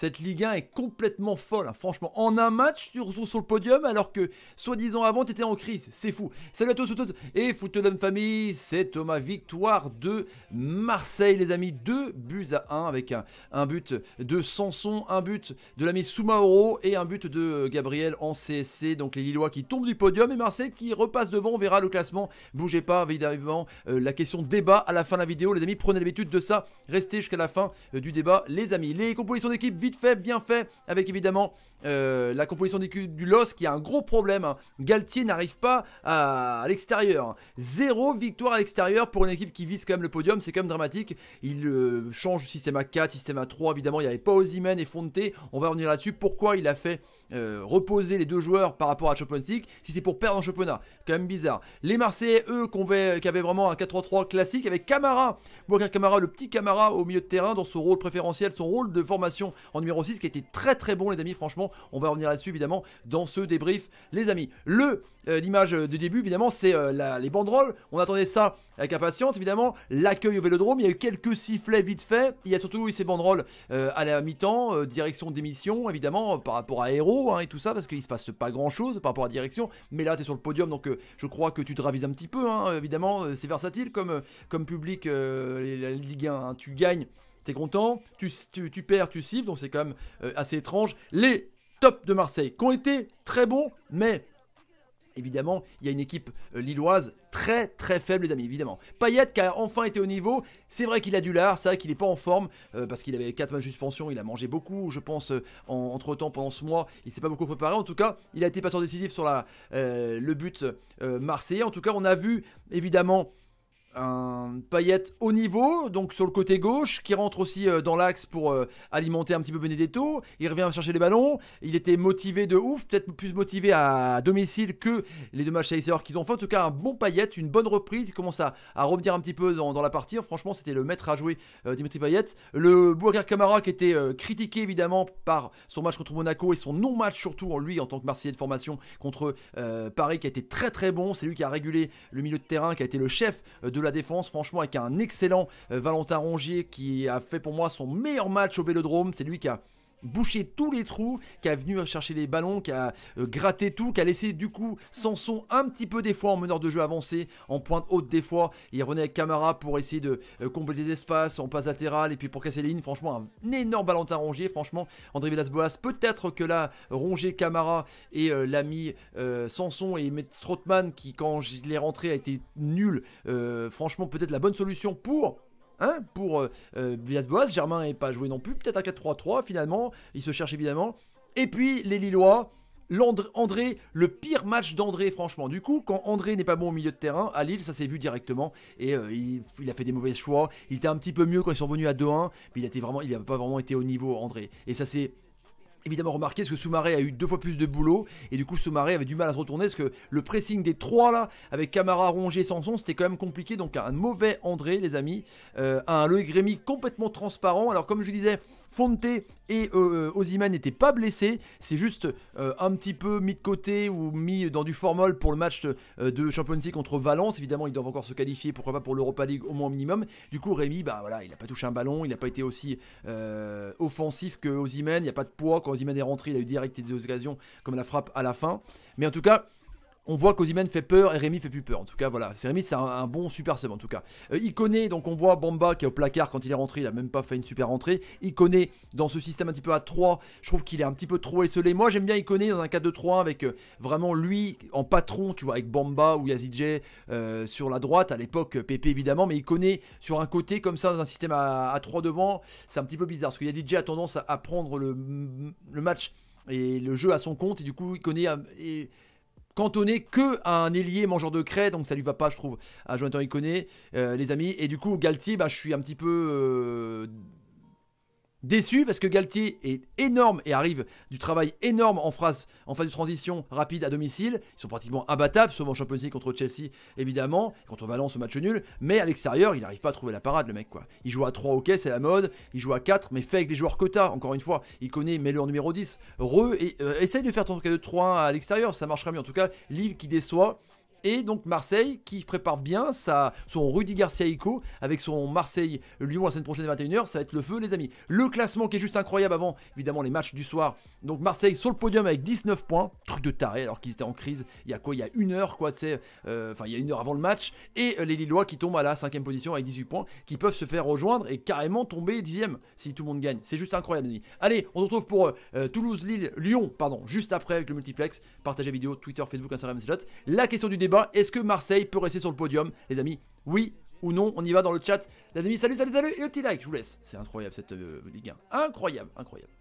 Cette Ligue 1 est complètement folle, hein. franchement. En un match, tu retournes sur le podium alors que, soi-disant avant, tu étais en crise. C'est fou. Salut à tous, toutes et Football Famille, c'est Thomas. Victoire de Marseille, les amis. Deux buts à un avec un, but de Samson, un but de l'ami Soumaoro et un but de Gabriel en CSC. Donc les Lillois qui tombent du podium et Marseille qui repasse devant. On verra le classement. Bougez pas, évidemment. Euh, la question débat à la fin de la vidéo, les amis. Prenez l'habitude de ça. Restez jusqu'à la fin euh, du débat, les amis. Les compositions d'équipe, fait, bien fait, avec évidemment euh, la composition du LOS qui a un gros problème. Hein. Galtier n'arrive pas à, l'extérieur. Zéro victoire à l'extérieur pour une équipe qui vise quand même le podium, c'est quand même dramatique. Il euh, change du système à 4 système A3, évidemment, il n'y avait pas Ozymen et Fonte. On va revenir là-dessus. Pourquoi il a fait euh, reposer les deux joueurs par rapport à Champions League si c'est pour perdre en championnat. Quand même bizarre. Les Marseillais, eux, qui avaient, vraiment un 4-3-3 classique avec Camara. Camara, le petit Camara au milieu de terrain dans son rôle préférentiel, son rôle de formation en numéro 6 qui était très très bon, les amis. Franchement, on va revenir là-dessus évidemment dans ce débrief, les amis. Le euh, L'image de début, évidemment, c'est euh, les banderoles. On attendait ça avec impatience. Évidemment, l'accueil au vélodrome, il y a eu quelques sifflets vite fait. Il y a surtout eu ces banderoles euh, à la mi-temps, euh, direction démission, évidemment, euh, par rapport à Héros hein, et tout ça, parce qu'il se passe pas grand chose par rapport à direction. Mais là, tu es sur le podium, donc je crois que tu te ravises un petit peu, hein, évidemment. c'est versatile comme, comme public, la Ligue 1. Hein. tu gagnes, tu es content, tu, perds, tu siffles, donc c'est quand même assez étrange. Les tops de Marseille, qui ont été très bons, mais Évidemment, il y a une équipe euh, lilloise très très faible, les amis, évidemment. Payet qui a enfin été au niveau, c'est vrai qu'il a du lard, c'est vrai qu'il n'est pas en forme, euh, parce qu'il avait 4 matchs de suspension, il a mangé beaucoup, je pense, euh, entre temps, pendant ce mois, il s'est pas beaucoup préparé. En tout cas, il a été passeur décisif sur la, le but marseillais. En tout cas, on a vu, évidemment, un paillette haut niveau, donc sur le côté gauche, qui rentre aussi euh, dans l'axe pour euh, alimenter un petit peu Benedetto. Il revient chercher les ballons. Il était motivé de ouf, peut-être plus motivé à domicile que les deux matchs qui qu'ils ont fait. En tout cas, un bon paillette, une bonne reprise. Il commence à, revenir un petit peu dans, la partie. Franchement, c'était le maître à jouer, euh, Dimitri Payette. Le Bouakar Kamara qui était critiqué évidemment par son match contre Monaco et son non-match surtout en lui en tant que Marseillais de formation contre Paris qui a été très très bon. C'est lui qui a régulé le milieu de terrain, qui a été le chef de de la défense, franchement avec un excellent euh, Valentin Rongier qui a fait pour moi son meilleur match au Vélodrome, c'est lui qui a boucher tous les trous, qui a venu chercher les ballons, qui a euh, gratté tout, qui a laissé du coup Sanson un petit peu des fois en meneur de jeu avancé, en pointe haute des fois, et revenait avec Camara pour essayer de euh, combler compléter espaces en passe latérale et puis pour casser les lignes, franchement un énorme Valentin Rongier, franchement André Villas-Boas, peut-être que là Rongier, Camara et euh, l'ami Sanson et Strotman qui quand je l'ai rentré a été nul, franchement peut-être la bonne solution pour Hein, pour euh, euh, Villas-Boas. Germain n'est pas joué non plus, peut-être un 4-3-3 finalement, il se cherche évidemment. Et puis les Lillois, André, le pire match d'André, franchement. Du coup, quand André n'est pas bon au milieu de terrain, à Lille, ça s'est vu directement. Et euh, il, a fait des mauvais choix. Il était un petit peu mieux quand ils sont venus à 2-1. Mais il n'a pas vraiment été au niveau, André. Et ça s'est évidemment remarqué ce que Soumaré a eu deux fois plus de boulot et du coup Soumaré avait du mal à se retourner parce que le pressing des trois là avec Camara, Rongier, Sanson c'était quand même compliqué donc un mauvais André les amis, euh, un Loïc Rémy complètement transparent alors comme je disais Fonte et euh, euh n'étaient pas blessés. C'est juste euh, un petit peu mis de côté ou mis dans du formol pour le match euh, de Champions League contre Valence. Évidemment, ils doivent encore se qualifier, pourquoi pas pour l'Europa League au moins minimum. Du coup, Rémi, bah voilà, il n'a pas touché un ballon, il n'a pas été aussi offensif que Il n'y a pas de poids. Quand Ozyman est rentré, il a eu direct des occasions comme la frappe à la fin. Mais en tout cas, on voit qu'Oziman fait peur et Rémi fait plus peur. En tout cas, voilà. C'est Rémi, c'est un, bon super sub en tout cas. Euh, il connaît, donc on voit Bamba qui est au placard quand il est rentré. Il a même pas fait une super rentrée. Il connaît dans ce système un petit peu à 3. Je trouve qu'il est un petit peu trop esselé. Moi, j'aime bien il connaît dans un 4-2-3 avec euh, vraiment lui en patron, tu vois, avec Bamba ou Yazidje euh, sur la droite. À l'époque, PP évidemment, mais il connaît sur un côté comme ça dans un système à, 3 devant. C'est un petit peu bizarre parce que Yazidje a tendance à, prendre le, match et le jeu à son compte et du coup il connaît et cantonné que un ailier mangeur de craie, donc ça lui va pas, je trouve, à Jonathan Iconé, euh, les amis. Et du coup, Galtier, bah, je suis un petit peu euh, Déçu parce que Galtier est énorme et arrive du travail énorme en phase, en phase de transition rapide à domicile. Ils sont pratiquement imbattables, sauf en Champions League contre Chelsea, évidemment, contre Valence au match nul. Mais à l'extérieur, il n'arrive pas à trouver la parade, le mec. quoi. Il joue à 3, ok, c'est la mode. Il joue à 4, mais fait avec les joueurs quotas Encore une fois, il connaît, mets numéro 10. Re, et, euh, essaye de faire ton cas de 3 à l'extérieur, ça marchera mieux. En tout cas, Lille qui déçoit, et donc Marseille qui prépare bien son Rudy Garcia Ico avec son Marseille-Lyon la semaine prochaine à 21h. Ça va être le feu, les amis. Le classement qui est juste incroyable avant, évidemment, les matchs du soir. Donc Marseille sur le podium avec 19 points. Truc de taré alors qu'ils étaient en crise. Il y a quoi Il y a une heure, quoi, tu sais. Euh, enfin, il y a une heure avant le match. Et euh, les Lillois qui tombent à la cinquième position avec 18 points, qui peuvent se faire rejoindre et carrément tomber 10 dixième si tout le monde gagne. C'est juste incroyable, les amis. Allez, on se retrouve pour euh, Toulouse, Lille, Lyon, pardon, juste après avec le multiplex. Partagez vidéo, Twitter, Facebook, Instagram, etc. La question du début est-ce que Marseille peut rester sur le podium, les amis Oui ou non On y va dans le chat. Les amis, salut, salut, salut. Et le petit like, je vous laisse. C'est incroyable cette euh, Ligue Incroyable, incroyable.